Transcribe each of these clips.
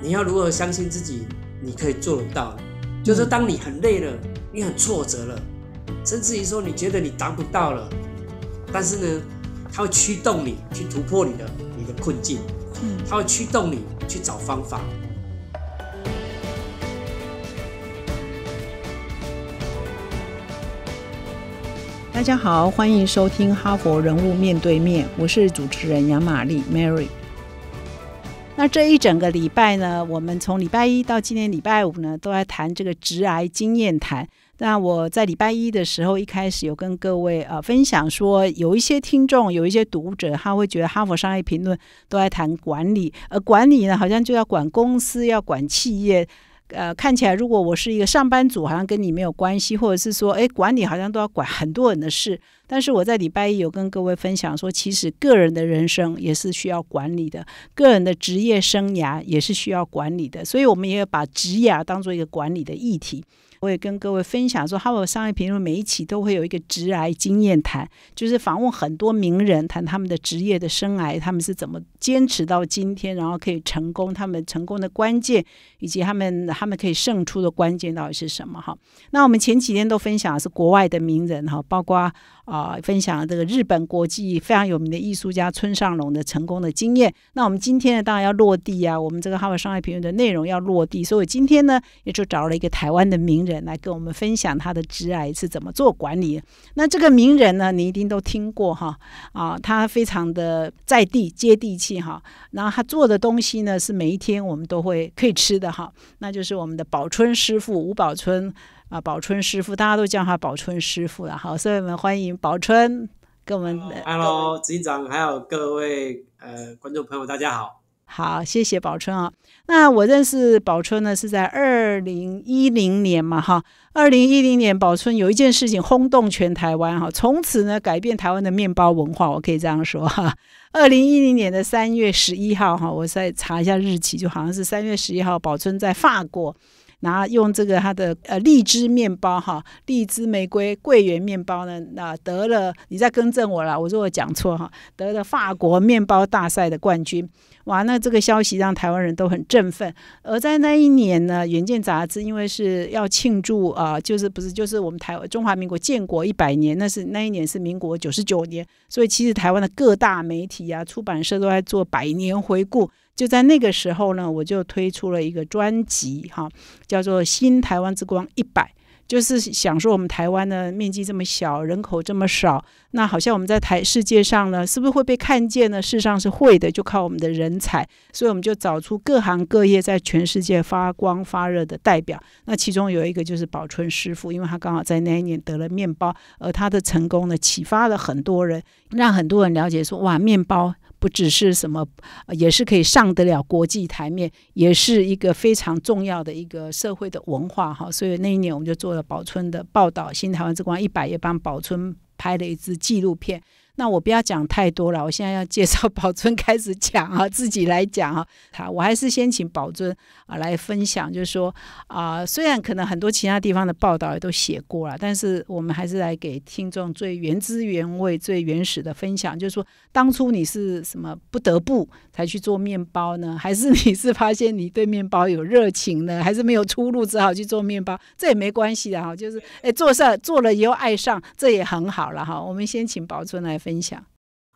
你要如何相信自己，你可以做得到。就是当你很累了，你很挫折了，甚至于说你觉得你达不到了，但是呢，它会驱动你去突破你的你的困境，它会驱动你去找方法。大家好，欢迎收听《哈佛人物面对面》，我是主持人杨玛丽 Mary。那这一整个礼拜呢，我们从礼拜一到今天礼拜五呢，都在谈这个直癌经验谈。那我在礼拜一的时候一开始有跟各位啊分享说，有一些听众、有一些读者，他会觉得《哈佛商业评论》都在谈管理，而管理呢，好像就要管公司、要管企业。呃，看起来如果我是一个上班族，好像跟你没有关系，或者是说，哎，管理好像都要管很多人的事。但是我在礼拜一有跟各位分享说，其实个人的人生也是需要管理的，个人的职业生涯也是需要管理的，所以我们也有把职业当做一个管理的议题。我也跟各位分享说，哈佛商业评论每一期都会有一个直癌经验谈，就是访问很多名人，谈他们的职业的生涯，他们是怎么坚持到今天，然后可以成功，他们成功的关键，以及他们他们可以胜出的关键到底是什么？哈，那我们前几天都分享的是国外的名人哈，包括。啊，分享这个日本国际非常有名的艺术家村上隆的成功的经验。那我们今天呢，当然要落地啊，我们这个《哈佛商业评论》的内容要落地，所以今天呢，也就找了一个台湾的名人来跟我们分享他的职癌是怎么做管理。那这个名人呢，你一定都听过哈，啊，他非常的在地、接地气哈。然后他做的东西呢，是每一天我们都会可以吃的哈，那就是我们的宝春师傅吴宝春。啊，宝春师傅，大家都叫他宝春师傅了。好，所以我们欢迎宝春跟我们。Hello，长，还有各位呃，观众朋友，大家好。好，谢谢宝春啊。那我认识宝春呢，是在二零一零年嘛，哈。二零一零年，宝春有一件事情轰动全台湾，哈。从此呢，改变台湾的面包文化，我可以这样说哈。二零一零年的三月十一号，哈，我再查一下日期，就好像是三月十一号，宝春在法国。然后用这个它的呃荔枝面包哈，荔枝玫瑰桂圆面包呢，那得了，你再更正我了，我说我讲错哈，得了法国面包大赛的冠军，哇，那这个消息让台湾人都很振奋。而在那一年呢，《远见》杂志因为是要庆祝啊，就是不是就是我们台中华民国建国一百年，那是那一年是民国九十九年，所以其实台湾的各大媒体啊、出版社都在做百年回顾。就在那个时候呢，我就推出了一个专辑，哈，叫做《新台湾之光一百》，就是想说我们台湾的面积这么小，人口这么少，那好像我们在台世界上呢，是不是会被看见呢？世上是会的，就靠我们的人才，所以我们就找出各行各业在全世界发光发热的代表。那其中有一个就是宝春师傅，因为他刚好在那一年得了面包，而他的成功呢，启发了很多人，让很多人了解说，哇，面包。不只是什么，也是可以上得了国际台面，也是一个非常重要的一个社会的文化哈。所以那一年我们就做了宝村的报道，《新台湾之光》一百也帮宝村拍了一支纪录片。那我不要讲太多了，我现在要介绍 宝尊开始讲啊，自己来讲啊。好，我还是先请宝尊啊来分享，就是说啊，虽然可能很多其他地方的报道也都写过了，但是我们还是来给听众最原汁原味、最原始的分享。就是说，当初你是什么不得不才去做面包呢？还是你是发现你对面包有热情呢？还是没有出路只好去做面包？这也没关系的哈，就是哎，做事做了以后爱上，这也很好了哈。我们先请宝尊来。分享，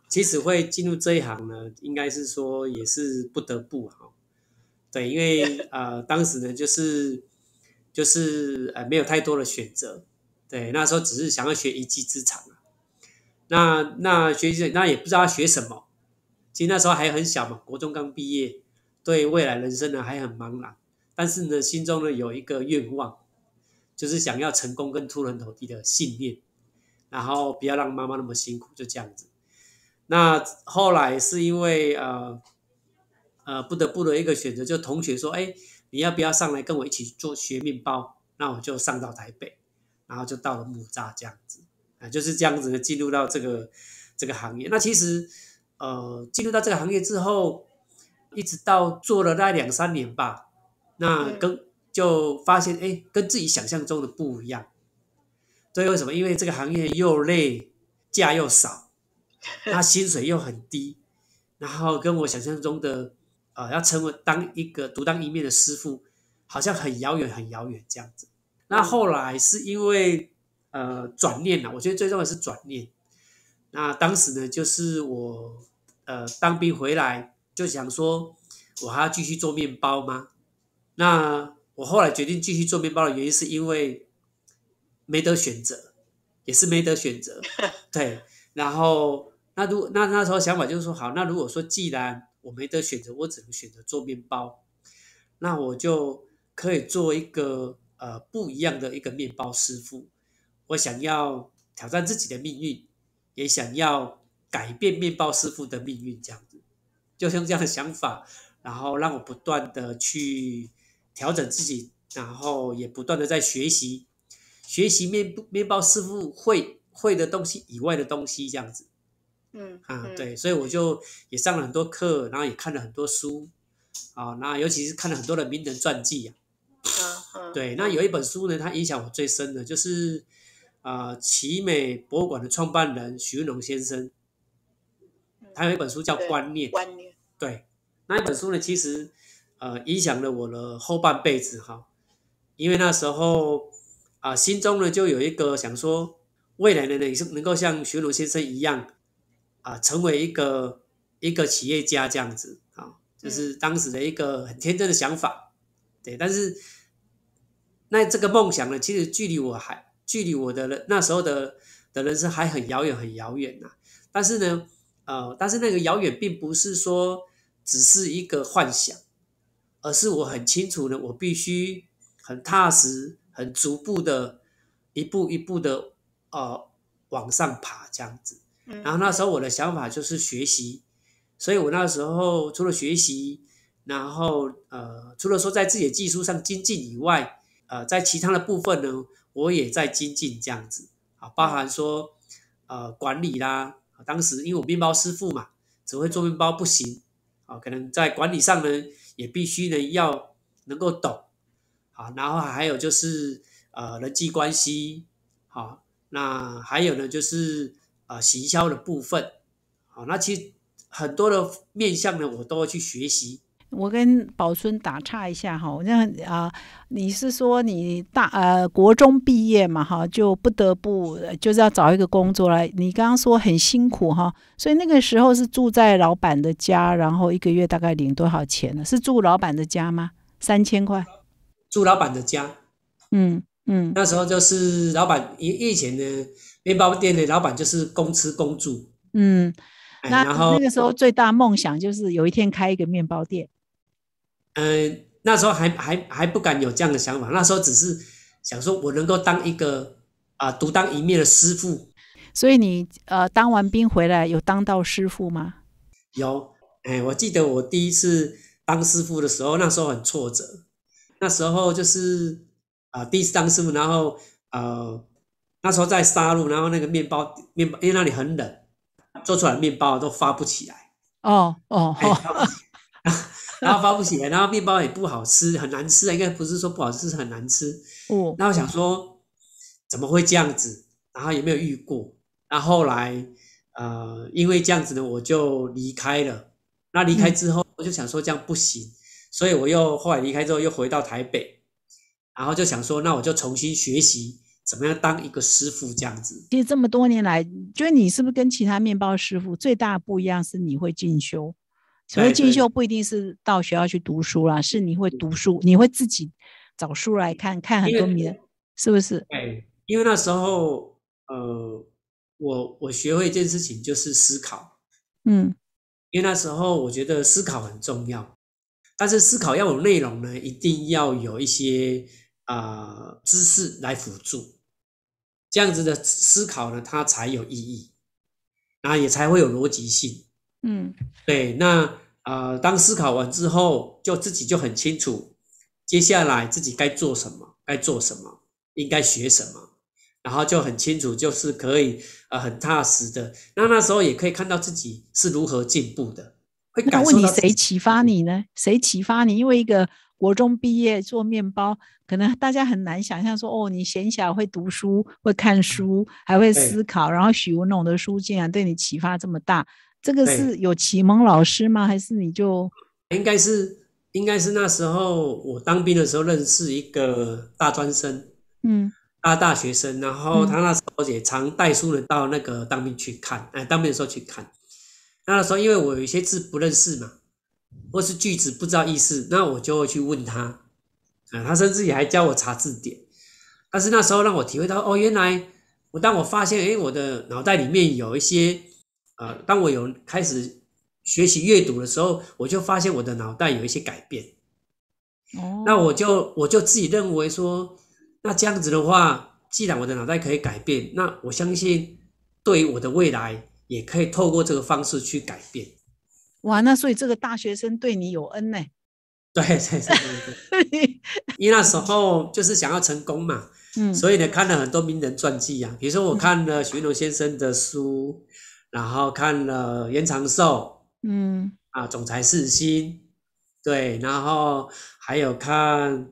其实会进入这一行呢，应该是说也是不得不哈，对，因为 呃当时呢就是就是呃没有太多的选择，对，那时候只是想要学一技之长啊，那那学习那也不知道学什么，其实那时候还很小嘛，国中刚毕业，对未来人生呢还很茫然，但是呢心中呢有一个愿望，就是想要成功跟出人头地的信念。然后不要让妈妈那么辛苦，就这样子。那后来是因为呃呃不得不的一个选择，就同学说：“哎，你要不要上来跟我一起做学面包？”那我就上到台北，然后就到了木栅这样子啊，就是这样子的进入到这个这个行业。那其实呃进入到这个行业之后，一直到做了大概两三年吧，那跟就发现哎跟自己想象中的不一样。所为什么？因为这个行业又累，假又少，他薪水又很低，然后跟我想象中的，呃，要成为当一个独当一面的师傅，好像很遥远、很遥远这样子。那后来是因为，呃，转念了。我觉得最重要是转念。那当时呢，就是我，呃，当兵回来就想说，我还要继续做面包吗？那我后来决定继续做面包的原因，是因为。没得选择，也是没得选择，对。然后那如那那时候想法就是说，好，那如果说既然我没得选择，我只能选择做面包，那我就可以做一个呃不一样的一个面包师傅。我想要挑战自己的命运，也想要改变面包师傅的命运，这样子，就像这样的想法，然后让我不断的去调整自己，然后也不断的在学习。学习面面包师傅会会的东西以外的东西，这样子，嗯啊对，所以我就也上了很多课，然后也看了很多书，啊，那尤其是看了很多的名人传记啊，对，那有一本书呢，它影响我最深的就是，呃，奇美博物馆的创办人徐云龙先生，他有一本书叫《观念》，观念，对，那一本书呢，其实呃影响了我的后半辈子哈，因为那时候。啊，心中呢就有一个想说，未来呢呢是能够像徐龙先生一样，啊，成为一个一个企业家这样子啊，就是当时的一个很天真的想法。对，但是那这个梦想呢，其实距离我还距离我的人那时候的的人生还很遥远很遥远呐。但是呢，呃，但是那个遥远并不是说只是一个幻想，而是我很清楚呢，我必须很踏实。很逐步的，一步一步的，呃，往上爬这样子。然后那时候我的想法就是学习，所以我那时候除了学习，然后呃，除了说在自己的技术上精进以外，呃，在其他的部分呢，我也在精进这样子。啊，包含说呃管理啦，当时因为我面包师傅嘛，只会做面包不行，啊，可能在管理上呢，也必须呢要能够懂。啊，然后还有就是呃人际关系，好，那还有呢，就是呃行销的部分，好，那其实很多的面向呢，我都会去学习。我跟宝春打岔一下哈，那啊，你是说你大呃国中毕业嘛哈，就不得不就是要找一个工作了。你刚刚说很辛苦哈，所以那个时候是住在老板的家，然后一个月大概领多少钱呢？是住老板的家吗？三千块。住老板的家，嗯嗯，那时候就是老板以以前的面包店的老板就是公吃公住，嗯，那然后那个时候最大梦想就是有一天开一个面包店。嗯，那时候还还还不敢有这样的想法，那时候只是想说我能够当一个啊独当一面的师傅。所以你呃当完兵回来有当到师傅吗？有，哎，我记得我第一次当师傅的时候，那时候很挫折。那时候就是啊，第一次当师傅，然后呃，那时候在沙路，然后那个面包面包，因为那里很冷，做出来面包都发不起来。哦哦哦，然后发不起来，然后面包也不好吃，很难吃。应该不是说不好吃，是很难吃。哦，那我想说，怎么会这样子？然后也没有遇过。那后来呃，因为这样子呢，我就离开了。那离开之后，我就想说这样不行。所以，我又后来离开之后，又回到台北，然后就想说，那我就重新学习怎么样当一个师傅这样子。其实这么多年来，觉得你是不是跟其他面包师傅最大的不一样是你会进修？所谓进修不一定是到学校去读书啦，是你会读书，你会自己找书来看看很多面，是不是？哎，因为那时候，呃，我我学会一件事情就是思考，嗯，因为那时候我觉得思考很重要。但是思考要有内容呢，一定要有一些啊知识来辅助，这样子的思考呢，它才有意义，然后也才会有逻辑性。嗯，对。那啊，当思考完之后，就自己就很清楚，接下来自己该做什么，该做什么，应该学什么，然后就很清楚，就是可以啊很踏实的。那那时候也可以看到自己是如何进步的。他问你谁启发你呢？谁启发你？因为一个国中毕业做面包，可能大家很难想象说哦，你闲暇会读书，会看书，还会思考。然后许文龙的书竟然对你启发这么大，这个是有启蒙老师吗？还是你就应该是应该是那时候我当兵的时候认识一个大专生，嗯，大大学生，然后他那时候也常带书人到那个当兵去看，哎，当兵的时候去看。那时候，因为我有一些字不认识嘛，或是句子不知道意思，那我就会去问他，啊，他甚至也还教我查字典。但是那时候让我体会到，哦，原来我当我发现，哎，我的脑袋里面有一些，呃，当我有开始学习阅读的时候，我就发现我的脑袋有一些改变。哦，那我就我就自己认为说，那这样子的话，既然我的脑袋可以改变，那我相信对于我的未来。也可以透过这个方式去改变，哇！那所以这个大学生对你有恩呢？对对对对对，因为那时候就是想要成功嘛，嗯，所以呢看了很多名人传记啊，比如说我看了许云龙先生的书，然后看了袁长寿，嗯啊，总裁四星，对，然后还有看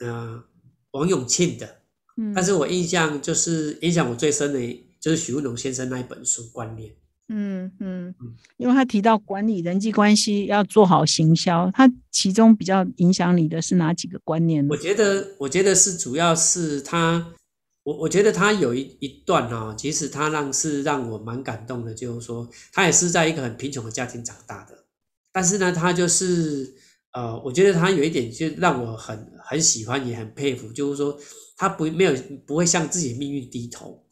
啊王永庆的，嗯，但是我印象就是影响我最深的。就是许文龙先生那一本书观念，嗯嗯因为他提到管理人际关系要做好行销，他其中比较影响你的是哪几个观念？我觉得，我觉得是主要是他，我我觉得他有一一段哦，其实他让是让我蛮感动的，就是说他也是在一个很贫穷的家庭长大的，但是呢，他就是呃，我觉得他有一点就让我很很喜欢，也很佩服，就是说他不没有不会向自己的命运低头。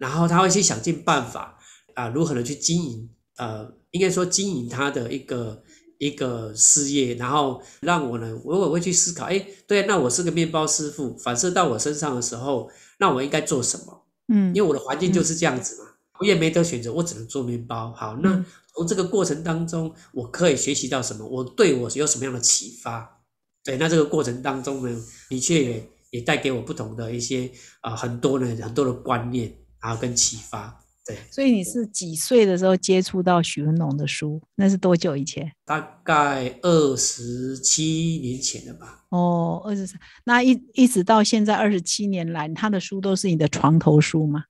然后他会去想尽办法，啊，如何的去经营，呃，应该说经营他的一个一个事业，然后让我呢，我我会去思考，哎，对，那我是个面包师傅，反射到我身上的时候，那我应该做什么？嗯，因为我的环境就是这样子嘛，我也没得选择，我只能做面包。好，那从这个过程当中，我可以学习到什么？我对我有什么样的启发？对，那这个过程当中呢，的确也带给我不同的一些啊，很多呢，很多的观念。然后跟启发，对，所以你是几岁的时候接触到许文龙的书？那是多久以前？大概二十七年前了吧。哦，二十三，那一一直到现在二十七年来，他的书都是你的床头书吗？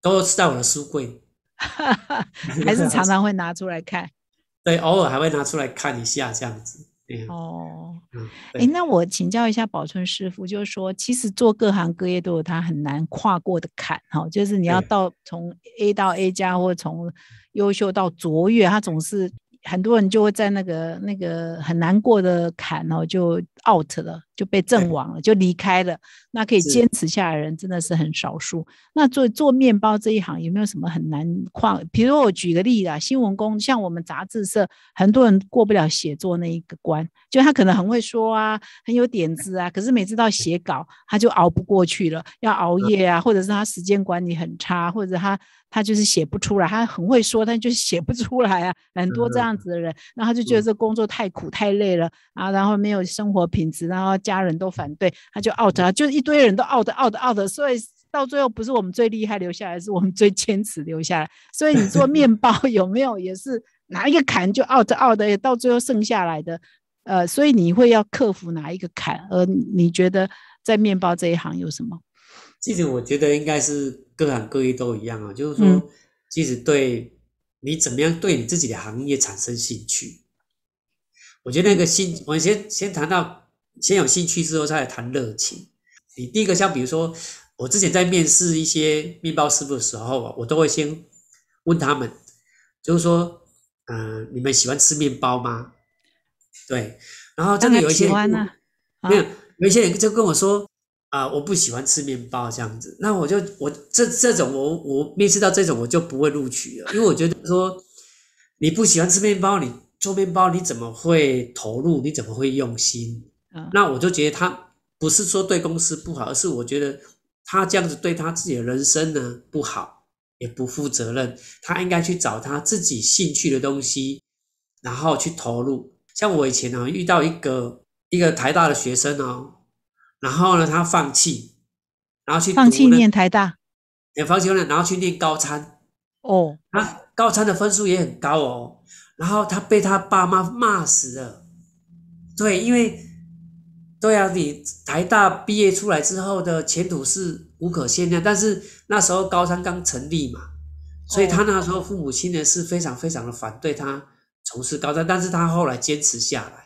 都是在我的书柜，还是常常会拿出来看？对，偶尔还会拿出来看一下这样子。哦，哎，那我请教一下宝春师傅，就是说，其实做各行各业都有他很难跨过的坎哈，就是你要到从 A 到 A 加，或从优秀到卓越，他总是。很多人就会在那个那个很难过的坎哦，就 out 了，就被阵亡了，就离开了。那可以坚持下来的人真的是很少数。那做做面包这一行有没有什么很难跨？比如我举个例子啊，新闻工像我们杂志社，很多人过不了写作那一个关，就他可能很会说啊，很有点子啊，可是每次到写稿他就熬不过去了，要熬夜啊，或者是他时间管理很差，或者他。他就是写不出来，他很会说，但就是写不出来啊。很多这样子的人，然后就觉得这工作太苦太累了啊，然后没有生活品质，然后家人都反对，他就 out 啊，就一堆人都 out，out，out。所以到最后，不是我们最厉害留下来，是我们最坚持留下来。所以你做面包 有没有也是哪一个坎就 o u t o u t 也到最后剩下来的，呃，所以你会要克服哪一个坎？而你觉得在面包这一行有什么？这个我觉得应该是。各行各业都一样啊，就是说，即使对，你怎么样对你自己的行业产生兴趣，我觉得那个兴，我先先谈到，先有兴趣之后再来谈热情。你第一个像比如说，我之前在面试一些面包师傅的时候啊，我都会先问他们，就是说，嗯，你们喜欢吃面包吗？对，然后真的有一些，没有，有一些人就跟我说。啊，我不喜欢吃面包这样子，那我就我这这种我我面试到这种我就不会录取了，因为我觉得说你不喜欢吃面包，你做面包你怎么会投入？你怎么会用心？那我就觉得他不是说对公司不好，而是我觉得他这样子对他自己的人生呢不好，也不负责任。他应该去找他自己兴趣的东西，然后去投入。像我以前呢遇到一个一个台大的学生呢。然后呢，他放弃，然后去放弃念台大，也放弃了，然后去念高参。哦，啊，高参的分数也很高哦。然后他被他爸妈骂死了。对，因为对啊，你台大毕业出来之后的前途是无可限量，但是那时候高三刚成立嘛，所以他那时候父母亲呢是非常非常的反对他从事高三，但是他后来坚持下来。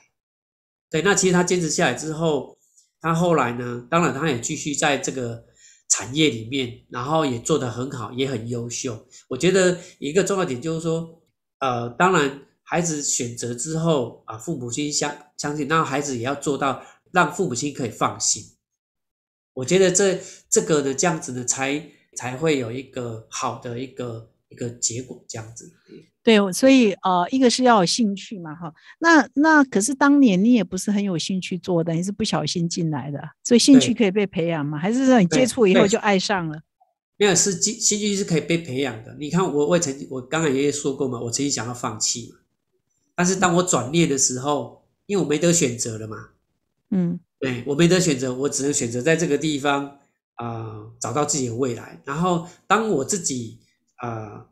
对，那其实他坚持下来之后。他后来呢？当然，他也继续在这个产业里面，然后也做得很好，也很优秀。我觉得一个重要点就是说，呃，当然，孩子选择之后啊，父母亲相相信，那孩子也要做到让父母亲可以放心。我觉得这这个呢，这样子呢，才才会有一个好的一个。一个结果这样子对，所以呃，一个是要有兴趣嘛，哈，那那可是当年你也不是很有兴趣做，等于是不小心进来的，所以兴趣可以被培养嘛，还是说你接触以后就爱上了？没有，是兴兴趣是可以被培养的。你看我，我曾经我刚刚爷爷说过嘛，我曾经想要放弃，但是当我转念的时候，因为我没得选择了嘛，嗯，对我没得选择，我只能选择在这个地方啊，找到自己的未来。然后当我自己。啊，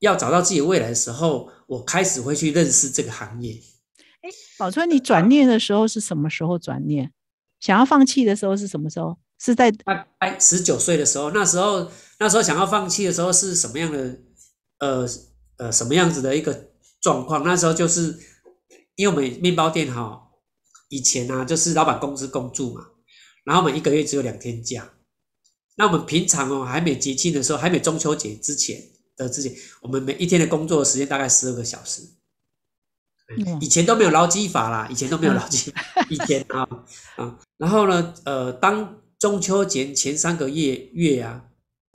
要找到自己未来的时候，我开始会去认识这个行业。哎，宝川，你转念的时候是什么时候转念？想要放弃的时候是什么时候？是在大概十九岁的时候。那时候，那时候想要放弃的时候是什么样的？呃呃，什么样子的一个状况？那时候就是因为我们面包店哈，以前呢就是老板工资工住嘛，然后我们一个月只有两天假。那我们平常哦，还没节庆的时候，还没中秋节之前。的自己，我们每一天的工作时间大概十二个小时，以前都没有劳基法啦，以前都没有劳基，以前啊啊，然后呢，呃，当中秋节前三个月月啊，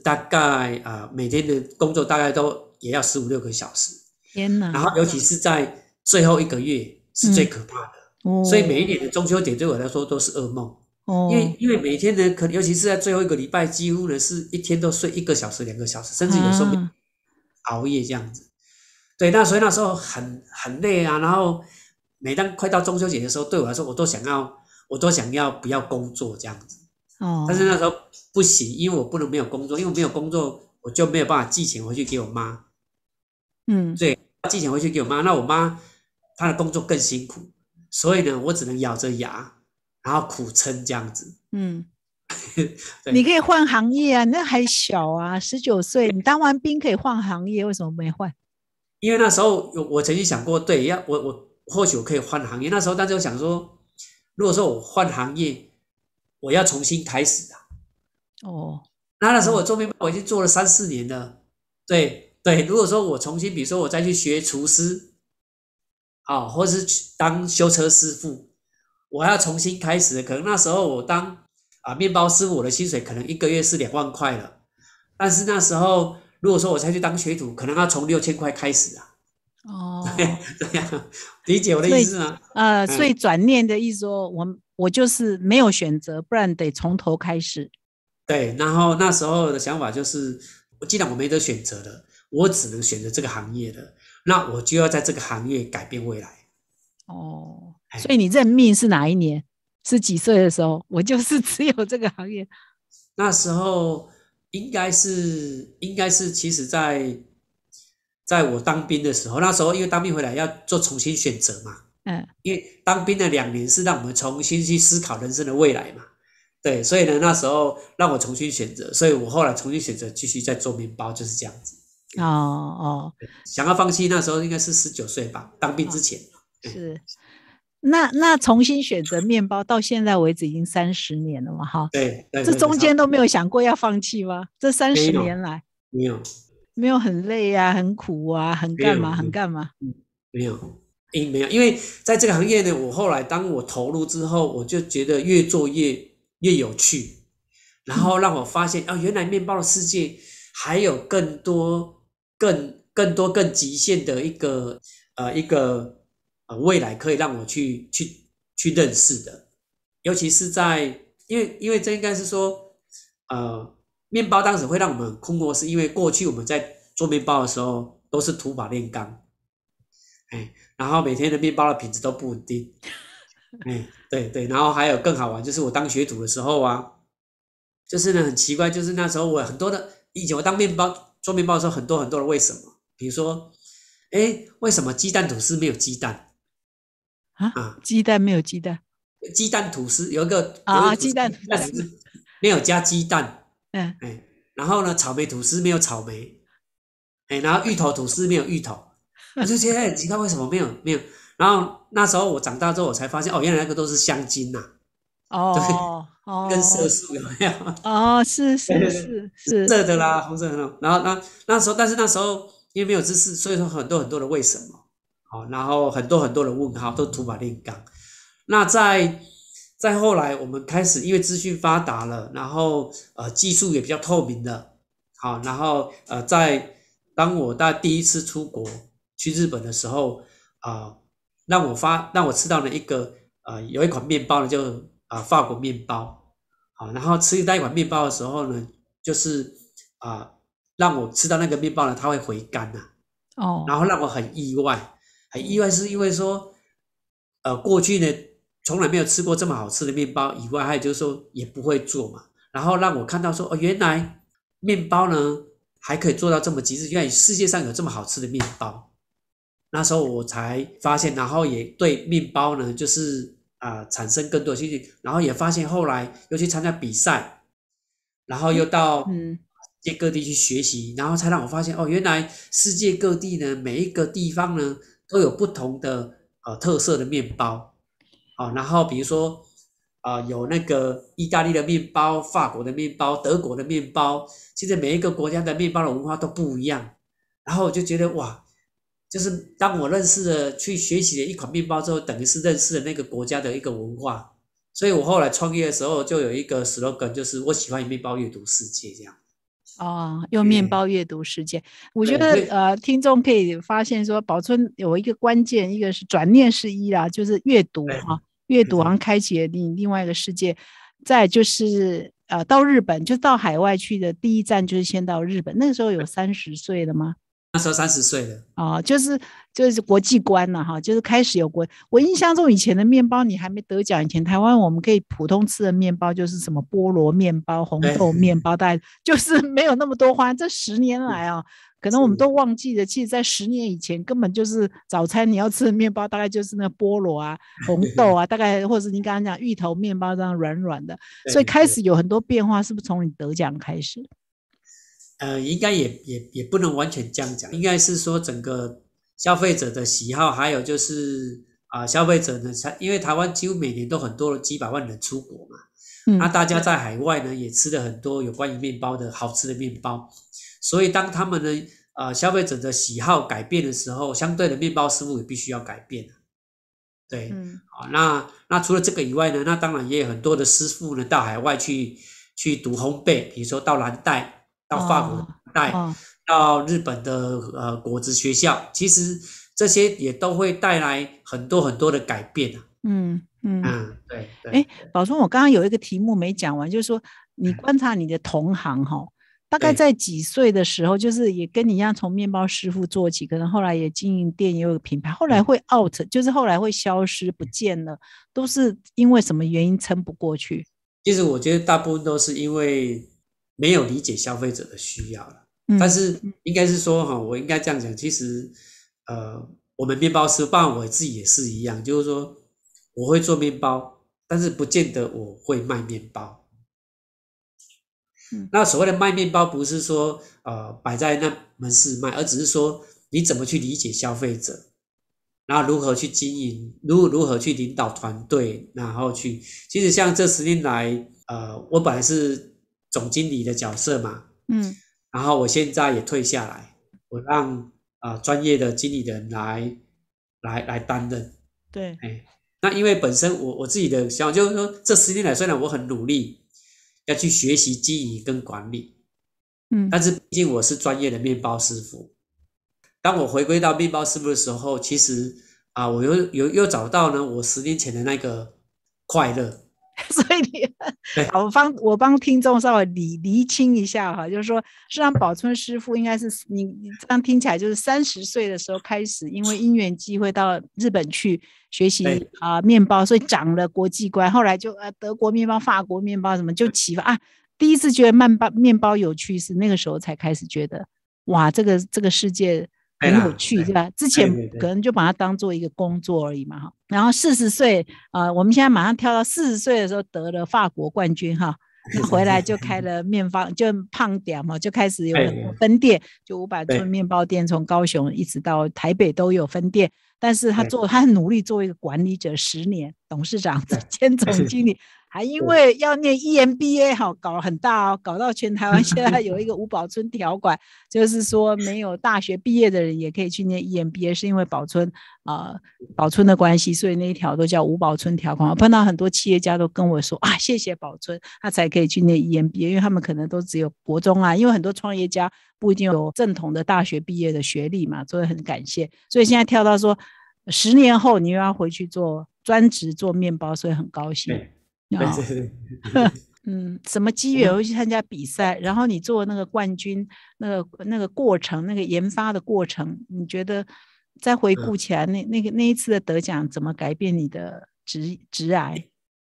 大概啊每天的工作大概都也要十五六个小时，天哪！然后尤其是在最后一个月是最可怕的，所以每一年的中秋节对我来说都是噩梦，哦，因为因为每天呢，可尤其是在最后一个礼拜，几乎呢是一天都睡一个小时、两个小时，甚至有时候。熬夜这样子，对，那所以那时候很很累啊。然后每当快到中秋节的时候，对我来说，我都想要，我都想要不要工作这样子。哦。但是那时候不行，因为我不能没有工作，因为没有工作我就没有办法寄钱回去给我妈。嗯。对，寄钱回去给我妈，那我妈她的工作更辛苦，所以呢，我只能咬着牙，然后苦撑这样子。嗯。你可以换行业啊，那还小啊，十九岁，你当完兵可以换行业，为什么没换？因为那时候我曾经想过，对，要我我或许我可以换行业。那时候，但是我想说，如果说我换行业，我要重新开始啊。哦，那那时候我做面包，我已经做了三四年了。对对，如果说我重新，比如说我再去学厨师，啊，或者是当修车师傅，我要重新开始。可能那时候我当。啊，面包师傅我的薪水可能一个月是两万块了，但是那时候如果说我才去当学徒，可能要从六千块开始啊。哦，这 样理解我的意思吗？呃，所以转念的意思说，我我就是没有选择，不然得从头开始。对，然后那时候的想法就是，既然我没得选择了，我只能选择这个行业了，那我就要在这个行业改变未来。哦，所以你认命是哪一年？是几岁的时候，我就是只有这个行业。那时候应该是应该是，其实，在在我当兵的时候，那时候因为当兵回来要做重新选择嘛，嗯，因为当兵的两年是让我们重新去思考人生的未来嘛，对，所以呢，那时候让我重新选择，所以我后来重新选择继续在做面包，就是这样子。哦哦，想要放弃那时候应该是十九岁吧，当兵之前是。那那重新选择面包到现在为止已经三十年了嘛，哈。对，这中间都没有想过要放弃吗？这三十年来没有没有很累啊，很苦啊，很干嘛，很干嘛？嗯，没有，诶，没有，因为在这个行业呢，我后来当我投入之后，我就觉得越做越越有趣，然后让我发现哦，原来面包的世界还有更多更更多更极限的一个呃一个。未来可以让我去去去认识的，尤其是在因为因为这应该是说，呃，面包当时会让我们困惑，是因为过去我们在做面包的时候都是土法炼钢，哎，然后每天的面包的品质都不稳定，哎，对对，然后还有更好玩，就是我当学徒的时候啊，就是呢很奇怪，就是那时候我很多的以前我当面包做面包的时候，很多很多人为什么，比如说，哎，为什么鸡蛋吐司没有鸡蛋？啊鸡蛋没有鸡蛋，鸡蛋吐司有一个啊，鸡蛋吐司没有加鸡蛋，嗯哎，然后呢，草莓吐司没有草莓，哎，然后芋头吐司没有芋头，我就觉得很奇怪，为什么没有没有？然后那时候我长大之后，我才发现哦，原来那个都是香精呐，哦对，哦，跟色素有没有？哦，是是是是色的啦，红色的。然后那那时候，但是那时候因为没有知识，所以说很多很多的为什么。好，然后很多很多的问号都涂满炼钢。那在再后来，我们开始因为资讯发达了，然后呃技术也比较透明了。好，然后呃在当我在第一次出国去日本的时候，啊让我发让我吃到了一个呃有一款面包呢，就啊法国面包。好，然后吃那一款面包的时候呢，就是啊让我吃到那个面包呢，它会回甘呐。哦，然后让我很意外。还意外是因为说，呃，过去呢从来没有吃过这么好吃的面包，以外还有就是说也不会做嘛。然后让我看到说哦，原来面包呢还可以做到这么极致，原来世界上有这么好吃的面包。那时候我才发现，然后也对面包呢就是啊产生更多的兴趣。然后也发现后来又去参加比赛，然后又到世界各地去学习，然后才让我发现哦，原来世界各地呢每一个地方呢。都有不同的呃特色的面包，哦，然后比如说，啊，有那个意大利的面包、法国的面包、德国的面包，其实每一个国家的面包的文化都不一样。然后我就觉得哇，就是当我认识了去学习了一款面包之后，等于是认识了那个国家的一个文化。所以我后来创业的时候就有一个 slogan，就是我喜欢面包阅读世界这样。哦，用面包阅读世界，我觉得呃，听众可以发现说，宝春有一个关键，一个是转念是一啦，就是阅读哈，阅读好像开启了另另外一个世界。再就是呃，到日本，就到海外去的第一站就是先到日本。那个时候有三十岁了吗？那时候三十岁了，哦，就是就是国际观了哈，就是开始有国。我印象中以前的面包你还没得奖，以前台湾我们可以普通吃的面包就是什么菠萝面包、红豆面包，大概就是没有那么多花。这十年来啊，可能我们都忘记了，其实在十年以前根本就是早餐你要吃的面包大概就是那菠萝啊、红豆啊，大概或者你刚刚讲芋头面包这样软软的。所以开始有很多变化，是不是从你得奖开始？呃，应该也也也不能完全这样讲，应该是说整个消费者的喜好，还有就是啊，消费者呢，因为台湾几乎每年都很多几百万人出国嘛，那大家在海外呢也吃了很多有关于面包的好吃的面包，所以当他们呢呃消费者的喜好改变的时候，相对的面包师傅也必须要改变，对，好，那那除了这个以外呢，那当然也有很多的师傅呢到海外去去读烘焙，比如说到蓝带。到法国的到日本的呃国职学校，其实这些也都会带来很多很多的改变啊。嗯嗯嗯，对。哎，宝松，我刚刚有一个题目没讲完，就是说你观察你的同行哈，大概在几岁的时候，就是也跟你一样从面包师傅做起，可能后来也经营店，也有品牌，后来会 out，就是后来会消失不见了，都是因为什么原因撑不过去？其实我觉得大部分都是因为。没有理解消费者的需要了，但是应该是说哈，我应该这样讲，其实，呃，我们面包师，包括我自己也是一样，就是说我会做面包，但是不见得我会卖面包。那所谓的卖面包，不是说呃摆在那门市卖，而只是说你怎么去理解消费者，然后如何去经营，如如何去领导团队，然后去，其实像这十年来，呃，我本来是。总经理的角色嘛，嗯，然后我现在也退下来，我让啊专业的经理人来来来担任，对，哎，那因为本身我我自己的想法就是说，这十年来虽然我很努力要去学习经营跟管理，嗯，但是毕竟我是专业的面包师傅，当我回归到面包师傅的时候，其实啊我又又又找到呢我十年前的那个快乐。所以你，我帮我帮听众稍微理理清一下哈，就是说，实际上宝春师傅应该是你这样听起来就是三十岁的时候开始，因为因缘机会到日本去学习啊面包，所以长了国际观，后来就呃德国面包、法国面包什么就启发啊，第一次觉得曼包面包有趣是那个时候才开始觉得哇，这个这个世界。很有趣，是吧？之前可能就把它当做一个工作而已嘛，哈。然后四十岁，呃，我们现在马上跳到四十岁的时候得了法国冠军，哈。回来就开了面方，就胖点嘛，就开始有很多分店，就五百多面包店，从高雄一直到台北都有分店。但是他做，他很努力做一个管理者十年，董事长 兼总经理，还因为要念 EMBA，好搞很大哦，搞到全台湾 现在有一个五宝春条款，就是说没有大学毕业的人也可以去念 EMBA，是因为宝春啊宝春的关系，所以那一条都叫五宝春条款。我碰到很多企业家都跟我说啊，谢谢宝春，他才可以去念 EMBA，因为他们可能都只有国中啊，因为很多创业家。不一定有正统的大学毕业的学历嘛，所以很感谢。所以现在跳到说，十年后你又要回去做专职做面包，所以很高兴。对，嗯，什么机缘回去参加比赛？然后你做那个冠军，那个那个过程，那个研发的过程，你觉得再回顾起来，那那个那一次的得奖怎么改变你的职职涯？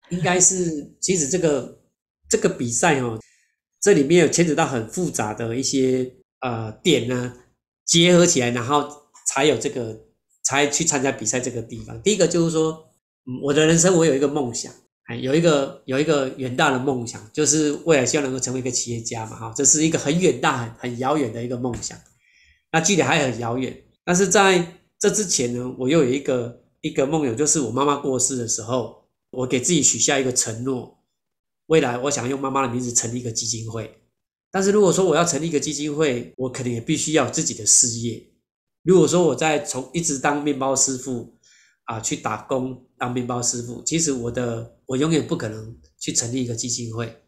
应该是，其实这个这个比赛哦，这里面有牵扯到很复杂的一些。呃，点呢结合起来，然后才有这个才去参加比赛这个地方。第一个就是说，我的人生我有一个梦想，哎，有一个有一个远大的梦想，就是未来希望能够成为一个企业家嘛，哈，这是一个很远大很很遥远的一个梦想，那距离还很遥远。但是在这之前呢，我又有一个一个梦，有就是我妈妈过世的时候，我给自己许下一个承诺，未来我想用妈妈的名字成立一个基金会。但是如果说我要成立一个基金会，我肯定也必须要自己的事业。如果说我在从一直当面包师傅啊，去打工当面包师傅，其实我的我永远不可能去成立一个基金会。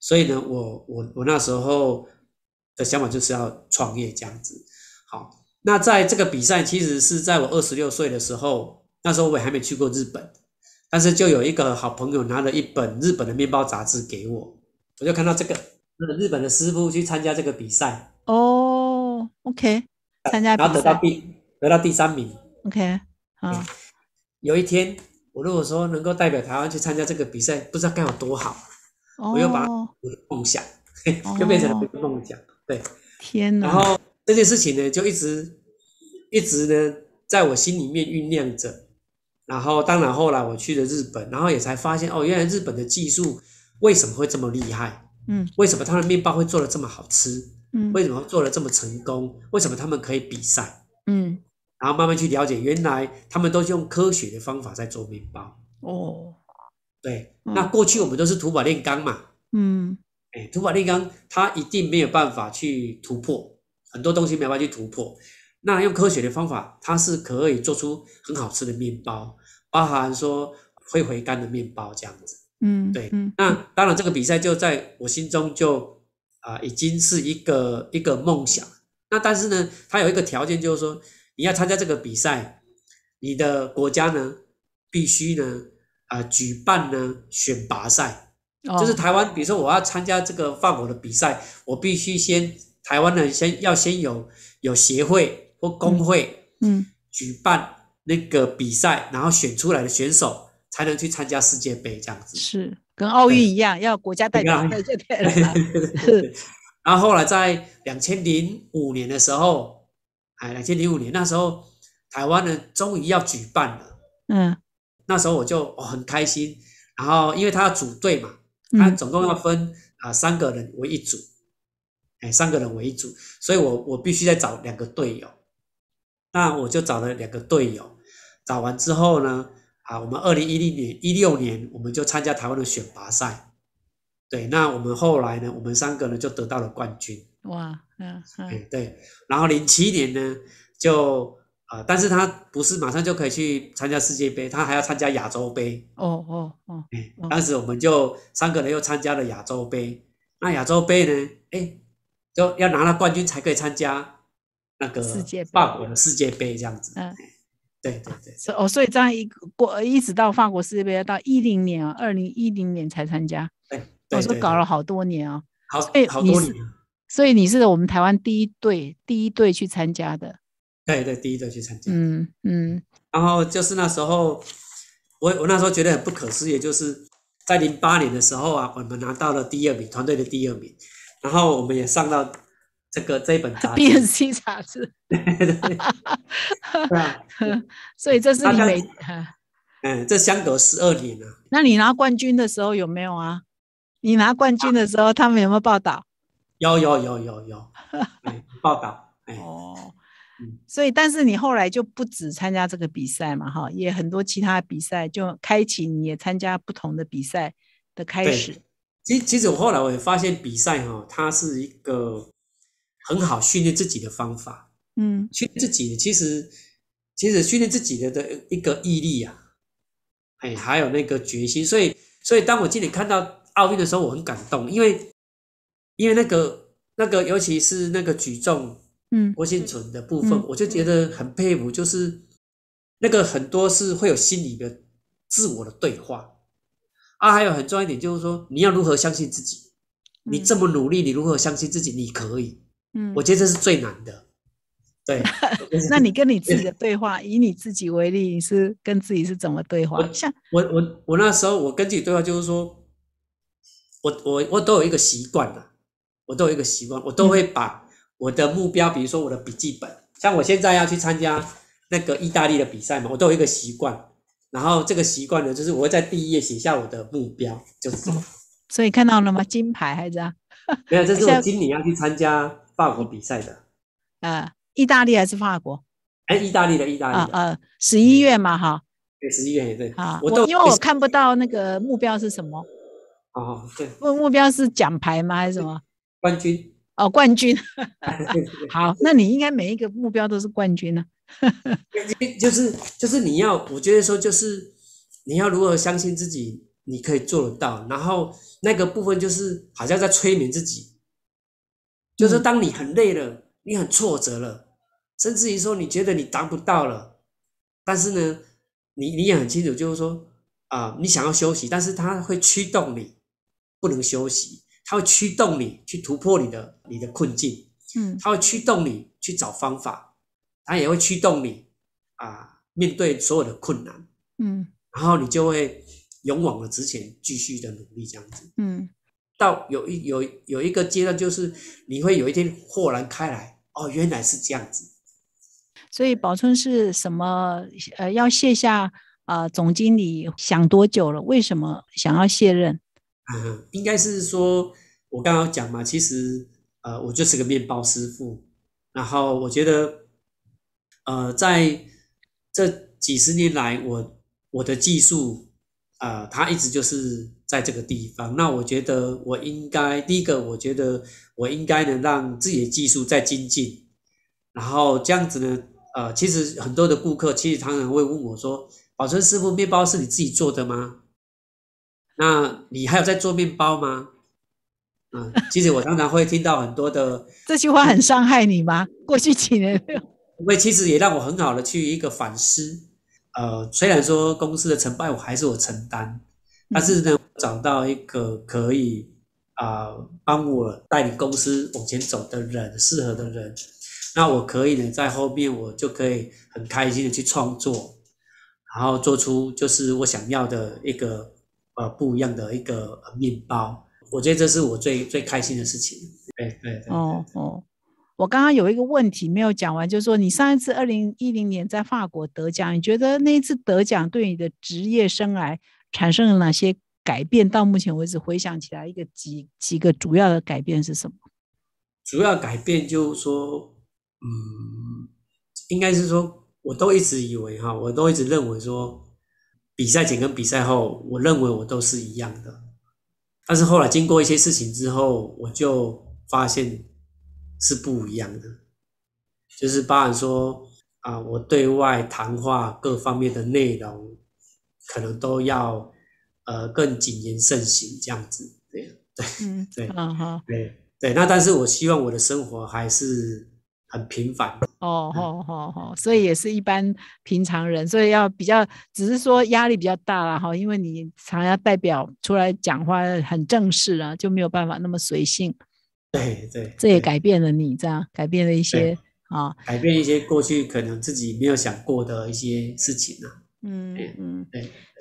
所以呢，我我我那时候的想法就是要创业这样子。好，那在这个比赛其实是在我二十六岁的时候，那时候我还没去过日本，但是就有一个好朋友拿了一本日本的面包杂志给我，我就看到这个。那个日本的师傅去参加这个比赛哦，OK，参加然后得到第得到第三名，OK，好。有一天我如果说能够代表台湾去参加这个比赛，不知道该有多好。我又把我的梦想就 变成了梦想，对，天哪。然后这件事情呢，就一直一直呢在我心里面酝酿着。然后当然后来我去了日本，然后也才发现哦，原来日本的技术为什么会这么厉害。嗯，为什么他的面包会做的这么好吃？嗯，为什么做的这么成功？为什么他们可以比赛？嗯，然后慢慢去了解，原来他们都是用科学的方法在做面包。哦，对，那过去我们都是土法炼钢嘛，嗯，哎，土法炼钢它一定没有办法去突破，很多东西没有办法去突破。那用科学的方法，它是可以做出很好吃的面包，包含说会回甘的面包这样子。嗯，对，嗯，那当然，这个比赛就在我心中就啊，已经是一个一个梦想。那但是呢，它有一个条件，就是说你要参加这个比赛，你的国家呢必须呢啊举办呢选拔赛，就是台湾，比如说我要参加这个放火的比赛，我必须先台湾呢先要先有有协会或工会嗯举办那个比赛，然后选出来的选手。才能去参加世界杯这样子，是跟奥运一样，要国家代表队代对是，然后后来在两千零五年的时候，哎，两千零五年那时候，台湾呢终于要举办了，嗯，那时候我就很开心。然后因为他要组队嘛，他总共要分啊三个人为一组，哎，三个人为一组，所以我我必须再找两个队友。那我就找了两个队友，找完之后呢？啊，我们二零一零年、一六年，我们就参加台湾的选拔赛，对。那我们后来呢，我们三个呢就得到了冠军。哇，嗯嗯。对，然后零七年呢，就啊，但是他不是马上就可以去参加世界杯，他还要参加亚洲杯。哦哦哦。哎，当时我们就三个人又参加了亚洲杯。那亚洲杯呢？哎，就要拿了冠军才可以参加那个世界法国的世界杯这样子。嗯。对对对，所哦，所以这样一过，一直到法国世界杯到一零年啊，二零一零年才参加。哎，我说搞了好多年啊，好哎，好多年。所以你是我们台湾第一队，第一队去参加的。对对，第一队去参加。嗯嗯。然后就是那时候，我我那时候觉得很不可思议，就是在零八年的时候啊，我们拿到了第二名，团队的第二名，然后我们也上到。这个这一本杂志，哈哈哈哈哈，对啊，所以这是每，嗯，这相隔十二年了。那你拿冠军的时候有没有啊？你拿冠军的时候，他们有没有报道？有有有有有，报道。哦，所以但是你后来就不止参加这个比赛嘛，哈，也很多其他比赛就开启，你也参加不同的比赛的开始。其其实我后来我也发现比赛哈，它是一个。很好训练自己的方法，嗯，训练自己其实其实训练自己的的一个毅力呀，哎，还有那个决心。所以所以当我今年看到奥运的时候，我很感动，因为因为那个那个尤其是那个举重，嗯，郭庆纯的部分，我就觉得很佩服，就是那个很多是会有心理的自我的对话，啊，还有很重要一点就是说你要如何相信自己，你这么努力，你如何相信自己，你可以。我觉得这是最难的，对。那你跟你自己的对话，以你自己为例，你是跟自己是怎么对话？像我我我那时候，我跟自己对话就是说，我我我都有一个习惯的，我都有一个习惯，我都会把我的目标，比如说我的笔记本，像我现在要去参加那个意大利的比赛嘛，我都有一个习惯，然后这个习惯呢，就是我会在第一页写下我的目标，就是。所以看到了吗？金牌还是啊？没有，这是我 今理要去参加。法国比赛的，呃，意大利还是法国？哎，意大利的意大利，呃，十一月嘛，哈，对，十一月也对。啊，我都因为我看不到那个目标是什么。哦，对，目目标是奖牌吗？还是什么？冠军。哦，冠军。好，那你应该每一个目标都是冠军呢。冠 呵，就是就是你要，我觉得说就是你要如何相信自己，你可以做得到。然后那个部分就是好像在催眠自己。就是当你很累了，你很挫折了，甚至于说你觉得你达不到了，但是呢，你你也很清楚，就是说啊，你想要休息，但是它会驱动你不能休息，它会驱动你去突破你的你的困境，嗯，它会驱动你去找方法，它也会驱动你啊面对所有的困难，嗯，然后你就会勇往的直前，继续的努力这样子，嗯。到有一有有一个阶段，就是你会有一天豁然开来，哦，原来是这样子。所以宝春是什么？呃，要卸下啊，总经理想多久了？为什么想要卸任？嗯，应该是说，我刚刚讲嘛，其实呃，我就是个面包师傅，然后我觉得，呃，在这几十年来，我我的技术，呃，它一直就是。在这个地方，那我觉得我应该第一个，我觉得我应该能让自己的技术再精进。然后这样子呢，呃，其实很多的顾客其实常常会问我说：“宝春师傅，面包是你自己做的吗？那你还有在做面包吗？”嗯，其实我常常会听到很多的 这句话，很伤害你吗？过去几年，因为其实也让我很好的去一个反思。呃，虽然说公司的成败，我还是我承担。但是呢，找到一个可以啊帮我带领公司往前走的人，适合的人，那我可以呢，在后面我就可以很开心的去创作，然后做出就是我想要的一个呃不一样的一个面包。我觉得这是我最最开心的事情。对对，哦哦，我刚刚有一个问题没有讲完，就是说你上一次二零一零年在法国得奖，你觉得那一次得奖对你的职业生涯？产生了哪些改变？到目前为止，回想起来，一个几几个主要的改变是什么？主要改变就是说，嗯，应该是说，我都一直以为哈，我都一直认为说，比赛前跟比赛后，我认为我都是一样的。但是后来经过一些事情之后，我就发现是不一样的。就是包含说啊，我对外谈话各方面的内容。可能都要，呃，更谨言慎行这样子，对对对，嗯哈，对对。那但是我希望我的生活还是很平凡的。哦吼吼吼，所以也是一般平常人，所以要比较，只是说压力比较大了哈，因为你常要代表出来讲话，很正式啊，就没有办法那么随性。对对。这也改变了你这样，改变了一些啊，改变一些过去可能自己没有想过的一些事情了。嗯嗯，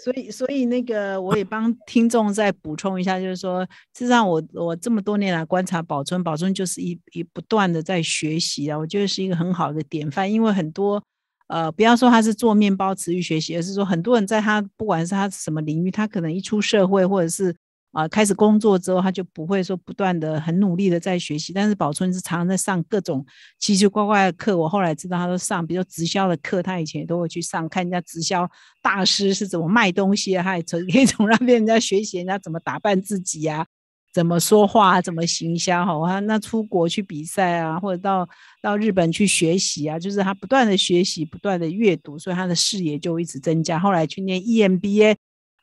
所以所以那个我也帮听众再补充一下，就是说，事实上我我这么多年来观察宝春，宝春就是一一不断的在学习啊，我觉得是一个很好的典范。因为很多呃，不要说他是做面包持续学习，而是说很多人在他不管是他什么领域，他可能一出社会或者是。啊，开始工作之后，他就不会说不断的很努力的在学习，但是宝春是常常在上各种奇奇怪怪的课。我后来知道，他都上，比如直销的课，他以前也都会去上，看人家直销大师是怎么卖东西啊，他也从可以 从那边人家学习，人家怎么打扮自己啊，怎么说话，怎么行销哈。那出国去比赛啊，或者到到日本去学习啊，就是他不断的学习，不断的阅读，所以他的视野就一直增加。后来去念 EMBA。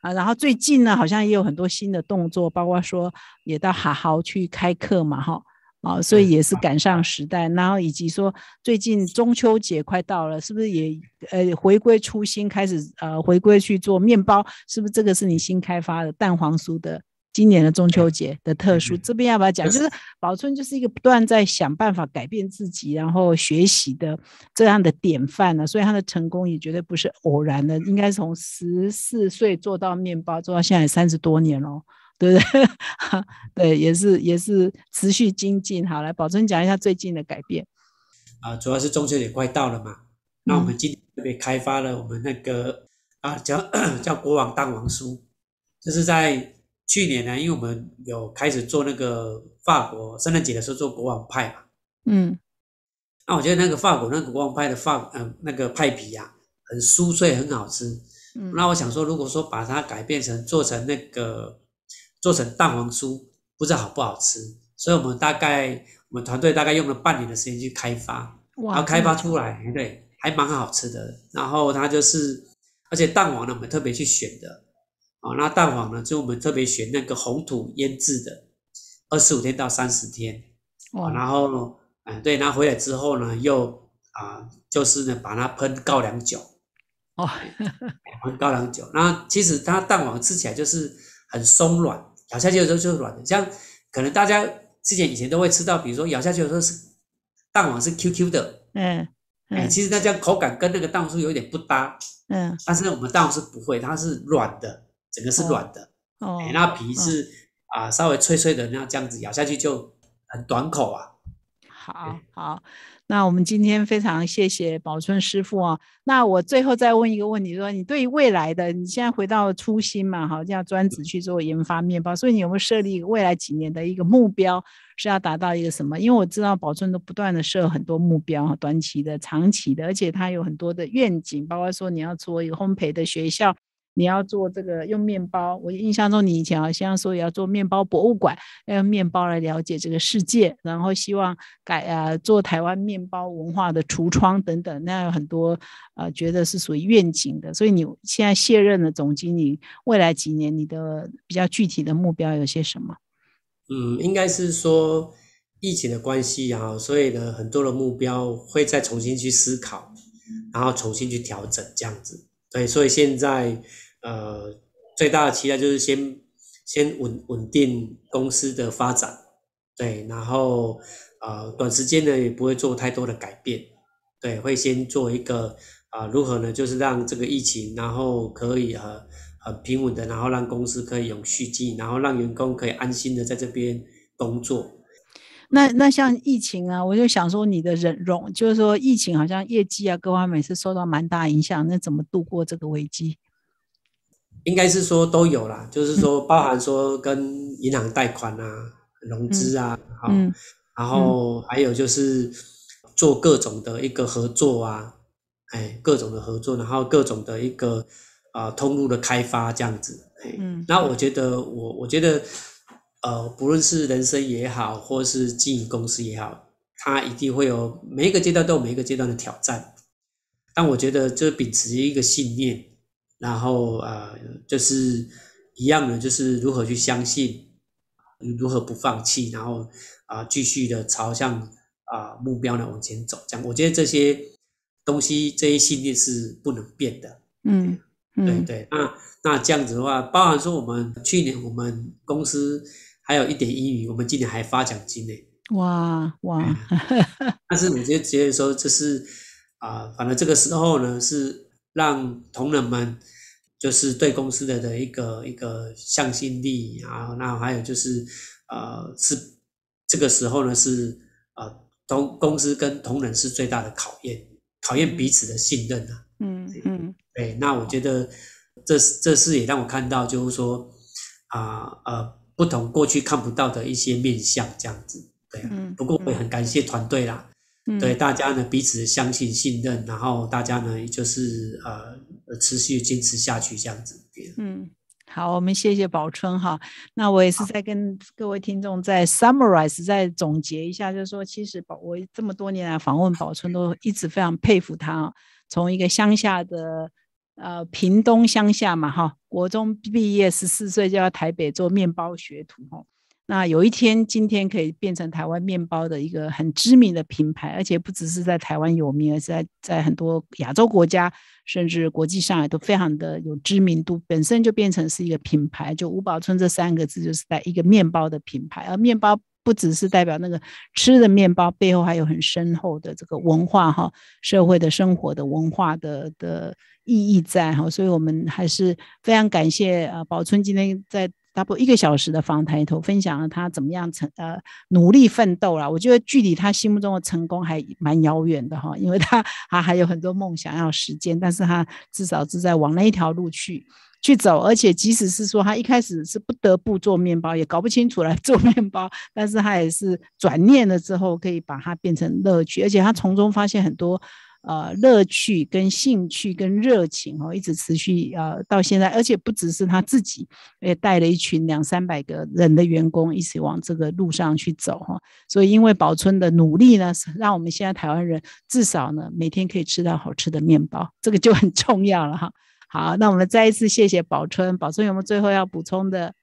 啊，然后最近呢，好像也有很多新的动作，包括说也到好好去开课嘛，哈，啊，所以也是赶上时代，然后以及说最近中秋节快到了，是不是也呃回归初心，开始呃回归去做面包？是不是这个是你新开发的蛋黄酥的？今年的中秋节的特殊，这边要不要讲，就是宝春就是一个不断在想办法改变自己，然后学习的这样的典范了。所以他的成功也绝对不是偶然的，应该从十四岁做到面包做到现在三十多年喽，对不对？对，也是也是持续精进。好，来宝春讲一下最近的改变。啊，主要是中秋节快到了嘛，那我们今这边开发了我们那个啊叫 叫国王蛋黄酥，就是在。去年呢，因为我们有开始做那个法国圣诞节的时候做国王派嘛，嗯，那我觉得那个法国那个国王派的法，嗯，那个派皮呀很酥脆，很好吃。嗯，那我想说，如果说把它改变成做成那个做成蛋黄酥，不知道好不好吃。所以我们大概我们团队大概用了半年的时间去开发，然后开发出来，对，还蛮好吃的。然后它就是，而且蛋黄呢，我们特别去选的。哦，那蛋黄呢？就我们特别选那个红土腌制的，二十五天到三十天。哦。然后呢，嗯，对，拿回来之后呢，又啊，就是呢，把它喷高粱酒。哦。喷高粱酒。那其实它蛋黄吃起来就是很松软，咬下去的时候就是软的。像可能大家之前以前都会吃到，比如说咬下去的时候是蛋黄是 Q Q 的。嗯。哎，其实那这样口感跟那个蛋黄酥有点不搭。嗯。但是我们蛋黄酥不会，它是软的。整个是软的哦，那皮是啊，稍微脆脆的，那这样子咬下去就很短口啊。好，好，那我们今天非常谢谢宝春师傅哦。那我最后再问一个问题，说你对于未来的，你现在回到初心嘛？好，要专职去做研发面包，所以你有没有设立未来几年的一个目标，是要达到一个什么？因为我知道宝春都不断的设很多目标，短期的、长期的，而且他有很多的愿景，包括说你要做一个烘焙的学校。你要做这个用面包，我印象中你以前好像说要做面包博物馆，要用面包来了解这个世界，然后希望改啊做台湾面包文化的橱窗等等，那有很多呃觉得是属于愿景的。所以你现在卸任的总经理，未来几年你的比较具体的目标有些什么？嗯，应该是说疫情的关系啊，所以呢很多的目标会再重新去思考，然后重新去调整这样子。对，所以现在。呃，最大的期待就是先先稳稳定公司的发展，对，然后呃，短时间呢也不会做太多的改变，对，会先做一个啊，如何呢？就是让这个疫情，然后可以呃很平稳的，然后让公司可以永续经营，然后让员工可以安心的在这边工作。那那像疫情啊，我就想说你的忍容，就是说疫情好像业绩啊，各方面是受到蛮大影响，那怎么度过这个危机？应该是说都有啦，就是说包含说跟银行贷款啊、融资啊，好，然后还有就是做各种的一个合作啊，哎，各种的合作，然后各种的一个啊通路的开发这样子，嗯，那我觉得我我觉得呃，不论是人生也好，或是经营公司也好，它一定会有每一个阶段都有每一个阶段的挑战，但我觉得就秉持一个信念。然后啊，就是一样的，就是如何去相信，如何不放弃，然后啊，继续的朝向啊目标呢往前走。这样，我觉得这些东西这一信念是不能变的。嗯，对对。那那这样子的话，包含说我们去年我们公司还有一点英语，我们今年还发奖金呢。哇哇！但是我觉觉得说这是啊，反正这个时候呢是。让同仁们就是对公司的的一个一个向心力，然后那还有就是呃是这个时候呢是呃同公司跟同仁是最大的考验，考验彼此的信任啊。嗯嗯，对，那我觉得这这是也让我看到，就是说啊呃不同过去看不到的一些面相这样子。对，不过我也很感谢团队啦。对大家呢，彼此相信信任，然后大家呢，就是呃，持续坚持下去这样子。嗯，好，我们谢谢宝春哈。那我也是在跟各位听众在 summarize，在总结一下，就是说，其实宝我这么多年来访问宝春，都一直非常佩服他，从一个乡下的呃屏东乡下嘛哈，国中毕业十四岁就要台北做面包学徒哈，那有一天，今天可以变成台湾面包的一个很知名的品牌，而且不只是在台湾有名，而在在很多亚洲国家，甚至国际上也都非常的有知名度。本身就变成是一个品牌，就五宝村这三个字，就是在一个面包的品牌。而面包不只是代表那个吃的面包，背后还有很深厚的这个文化哈，社会的生活的文化的的意义在哈。所以我们还是非常感谢啊，宝春今天在。差不多一个小时的访谈里头，分享了他怎么样成呃努力奋斗了。我觉得距离他心目中的成功还蛮遥远的哈，因为他他还有很多梦想要实现，但是他至少是在往那一条路去去走。而且即使是说他一开始是不得不做面包，也搞不清楚来 做面包，但是他也是转念了之后，可以把它变成乐趣，而且他从中发现很多。呃，乐趣跟兴趣跟热情哈，一直持续呃到现在，而且不只是他自己，也带了一群两三百个人的员工一起往这个路上去走哈。所以因为宝春的努力呢，让我们现在台湾人至少呢每天可以吃到好吃的面包，这个就很重要了哈。好，那我们再一次谢谢宝春，宝春有没有最后要补充的？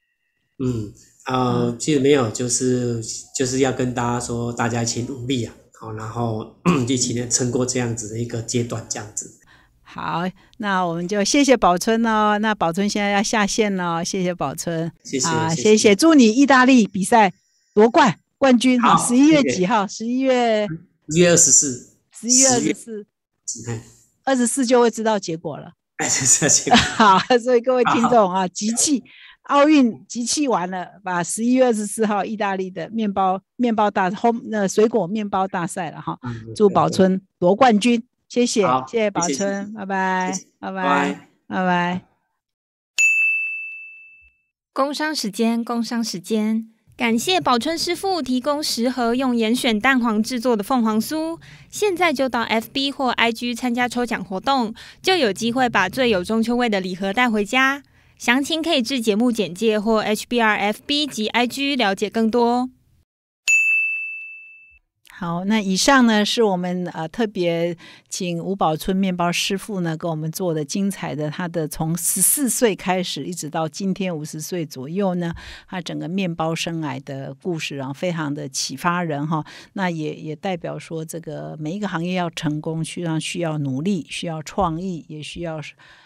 嗯，啊，其实没有，就是就是要跟大家说，大家一起努力啊。然后 一起呢，撑过这样子的一个阶段，这样子。好，那我们就谢谢宝春哦。那宝春现在要下线了，谢谢宝春，谢谢，谢谢。祝你意大利比赛夺冠冠军！好，十一月几号？十一月？一月二十四。十一月二十四。二十四就会知道结果了。哎，知道结果。好，所以各位听众啊，集气。奥运集气完了，把十一月二十四号意大利的面包面包大后那水果面包大赛了哈，祝宝春夺冠军，谢谢谢谢宝春，拜拜拜拜拜拜，工商时间工商时间，感谢宝春师傅提供十盒用严选蛋黄制作的凤凰酥，现在就到 FB 或 IG 参加抽奖活动，就有机会把最有中秋味的礼盒带回家。详情可以至节目简介或 H B R F B 及 I G 了解更多。好，那以上呢是我们呃特别请吴宝春面包师傅呢给我们做的精彩的他的从十四岁开始一直到今天五十岁左右呢，他整个面包生涯的故事啊，非常的启发人哈。那也也代表说这个每一个行业要成功，需要需要努力，需要创意，也需要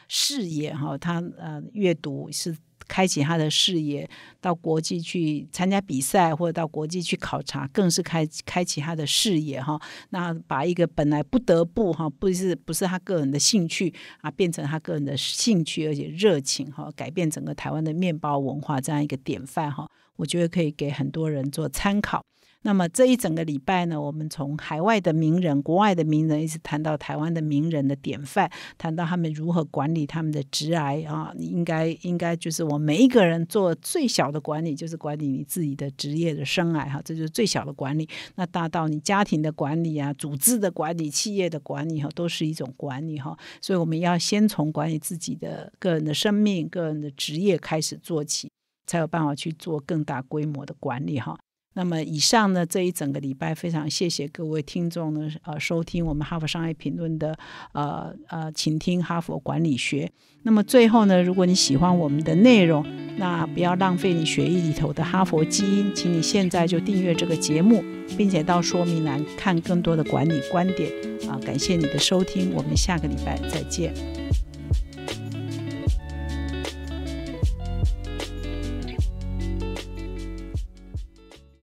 视野哈。他呃阅读是。开启他的视野，到国际去参加比赛，或者到国际去考察，更是开开启他的视野哈。那把一个本来不得不哈，不是不是他个人的兴趣啊，变成他个人的兴趣，而且热情哈，改变整个台湾的面包文化这样一个典范哈，我觉得可以给很多人做参考。那么这一整个礼拜呢，我们从海外的名人、国外的名人，一直谈到台湾的名人的典范，谈到他们如何管理他们的职癌啊。你应该应该就是我每一个人做最小的管理，就是管理你自己的职业的生癌哈，这就是最小的管理。那大到你家庭的管理啊、组织的管理、企业的管理哈，都是一种管理哈。所以我们要先从管理自己的个人的生命、个人的职业开始做起，才有办法去做更大规模的管理哈。那么以上呢这一整个礼拜非常谢谢各位听众呢，呃收听我们哈佛商业评论的呃呃，请听哈佛管理学。那么最后呢，如果你喜欢我们的内容，那不要浪费你学艺里头的哈佛基因，请你现在就订阅这个节目，并且到说明栏看更多的管理观点啊！感谢你的收听，我们下个礼拜再见。